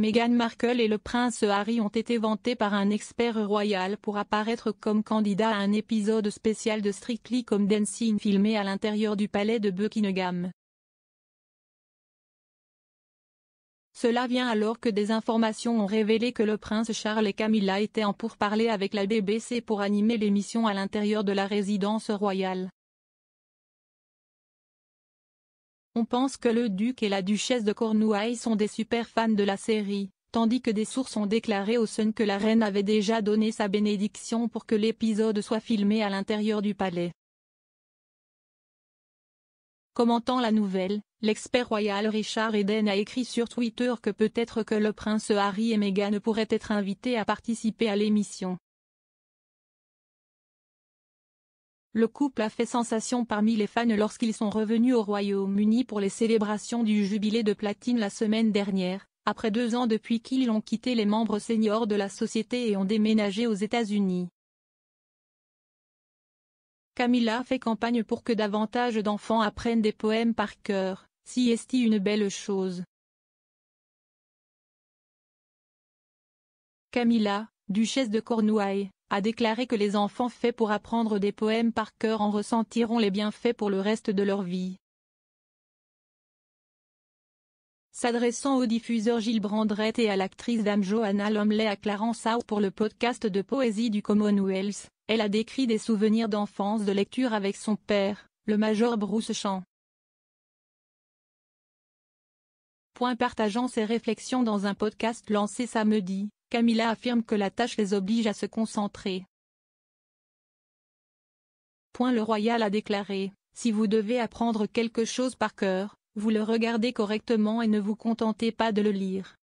Meghan Markle et le prince Harry ont été vantés par un expert royal pour apparaître comme candidats à un épisode spécial de Strictly comme Dancing filmé à l'intérieur du palais de Buckingham. Cela vient alors que des informations ont révélé que le prince Charles et Camilla étaient en pourparlers avec la BBC pour animer l'émission à l'intérieur de la résidence royale. On pense que le duc et la duchesse de Cornouailles sont des super fans de la série, tandis que des sources ont déclaré au Sun que la reine avait déjà donné sa bénédiction pour que l'épisode soit filmé à l'intérieur du palais. Commentant la nouvelle, l'expert royal Richard Eden a écrit sur Twitter que peut-être que le prince Harry et Meghan pourraient être invités à participer à l'émission. Le couple a fait sensation parmi les fans lorsqu'ils sont revenus au Royaume-Uni pour les célébrations du jubilé de platine la semaine dernière, après deux ans depuis qu'ils ont quitté les membres seniors de la société et ont déménagé aux États-Unis. Camilla fait campagne pour que davantage d'enfants apprennent des poèmes par cœur, si est une belle chose. Camilla, duchesse de Cornouailles, a déclaré que les enfants faits pour apprendre des poèmes par cœur en ressentiront les bienfaits pour le reste de leur vie. S'adressant au diffuseur Gilles Brandrette et à l'actrice Dame Johanna Lomley à Clarence Howe pour le podcast de poésie du Commonwealth, elle a décrit des souvenirs d'enfance de lecture avec son père, le major Bruce Champ. Point partageant ses réflexions dans un podcast lancé samedi, Camilla affirme que la tâche les oblige à se concentrer. Point le Royal a déclaré, si vous devez apprendre quelque chose par cœur, vous le regardez correctement et ne vous contentez pas de le lire.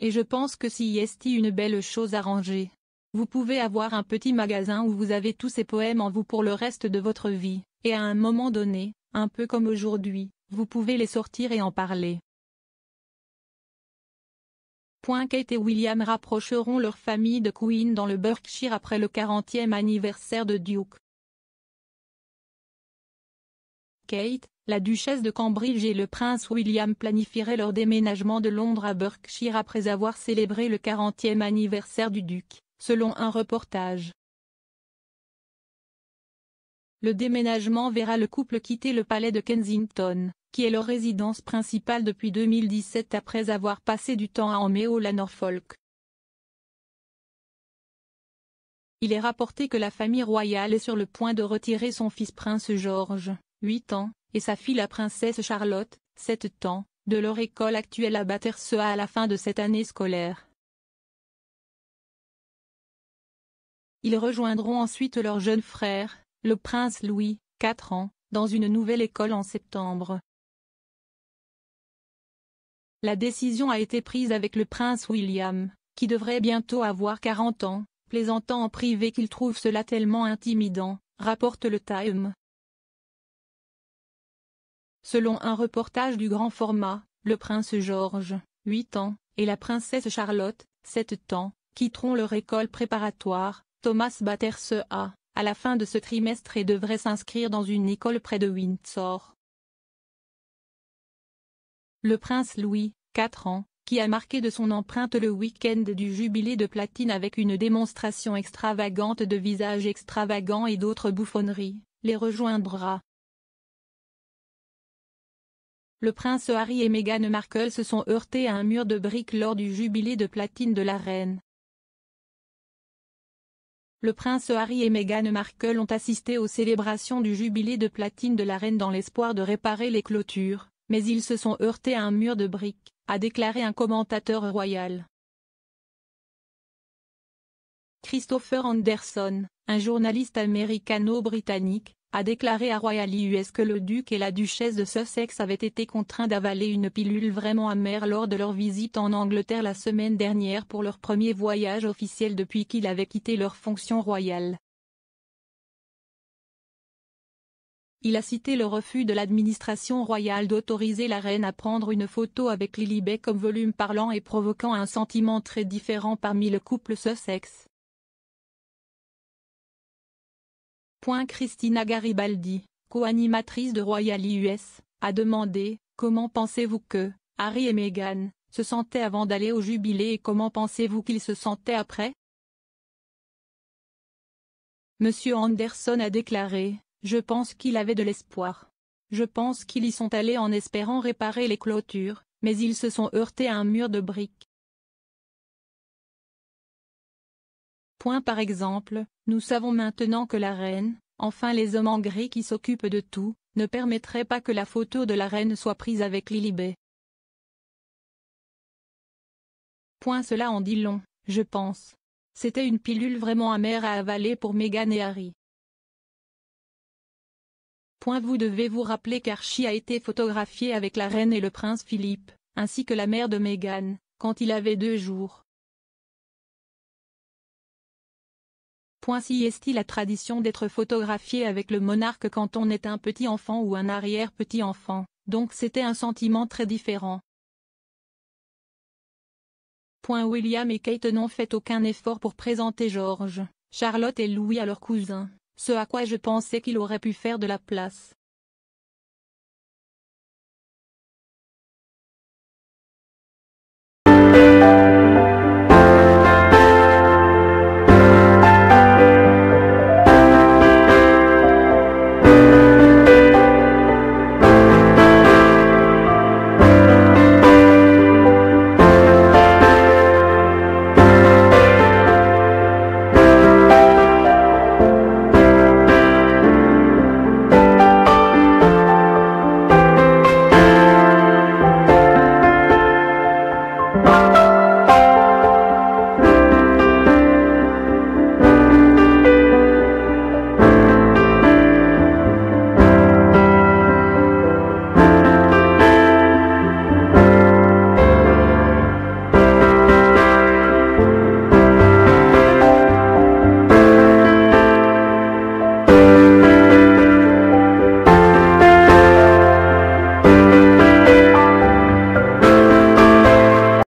Et je pense que si est une belle chose à ranger. Vous pouvez avoir un petit magasin où vous avez tous ces poèmes en vous pour le reste de votre vie, et à un moment donné, un peu comme aujourd'hui, vous pouvez les sortir et en parler. Kate et William rapprocheront leur famille de Queen dans le Berkshire après le 40e anniversaire de Duke. Kate, la duchesse de Cambridge et le prince William planifieraient leur déménagement de Londres à Berkshire après avoir célébré le 40e anniversaire du duc, selon un reportage. Le déménagement verra le couple quitter le palais de Kensington, qui est leur résidence principale depuis 2017 après avoir passé du temps à Omeo la Norfolk. Il est rapporté que la famille royale est sur le point de retirer son fils prince George, 8 ans, et sa fille la princesse Charlotte, 7 ans, de leur école actuelle à Battersea à la fin de cette année scolaire. Ils rejoindront ensuite leur jeune frère, le prince Louis, 4 ans, dans une nouvelle école en septembre. La décision a été prise avec le prince William, qui devrait bientôt avoir 40 ans, plaisantant en privé qu'il trouve cela tellement intimidant, rapporte le Time. Selon un reportage du grand format, le prince George, 8 ans, et la princesse Charlotte, 7 ans, quitteront leur école préparatoire, Thomas Batterse à la fin de ce trimestre et devrait s'inscrire dans une école près de Windsor. Le prince Louis, 4 ans, qui a marqué de son empreinte le week-end du jubilé de platine avec une démonstration extravagante de visages extravagants et d'autres bouffonneries, les rejoindra. Le prince Harry et Meghan Markle se sont heurtés à un mur de briques lors du jubilé de platine de la reine le prince Harry et Meghan Markle ont assisté aux célébrations du jubilé de platine de la reine dans l'espoir de réparer les clôtures, mais ils se sont heurtés à un mur de briques, a déclaré un commentateur royal. Christopher Anderson, un journaliste américano-britannique, a déclaré à Royal US que le duc et la duchesse de Sussex avaient été contraints d'avaler une pilule vraiment amère lors de leur visite en Angleterre la semaine dernière pour leur premier voyage officiel depuis qu'ils avaient quitté leur fonction royale. Il a cité le refus de l'administration royale d'autoriser la reine à prendre une photo avec Lily comme volume parlant et provoquant un sentiment très différent parmi le couple Sussex. Christina Garibaldi, co-animatrice de Royal US, a demandé « Comment pensez-vous que Harry et Meghan se sentaient avant d'aller au jubilé et comment pensez-vous qu'ils se sentaient après ?» Monsieur Anderson a déclaré « Je pense qu'il avait de l'espoir. Je pense qu'ils y sont allés en espérant réparer les clôtures, mais ils se sont heurtés à un mur de briques. Point par exemple, nous savons maintenant que la reine, enfin les hommes en gris qui s'occupent de tout, ne permettraient pas que la photo de la reine soit prise avec Lilibet. Point cela en dit long, je pense. C'était une pilule vraiment amère à avaler pour Meghan et Harry. Point vous devez vous rappeler qu'Archie a été photographié avec la reine et le prince Philippe, ainsi que la mère de Meghan, quand il avait deux jours. point si est-il la tradition d'être photographié avec le monarque quand on est un petit enfant ou un arrière-petit-enfant, donc c'était un sentiment très différent. Point William et Kate n'ont fait aucun effort pour présenter George, Charlotte et Louis à leurs cousins, ce à quoi je pensais qu'il aurait pu faire de la place.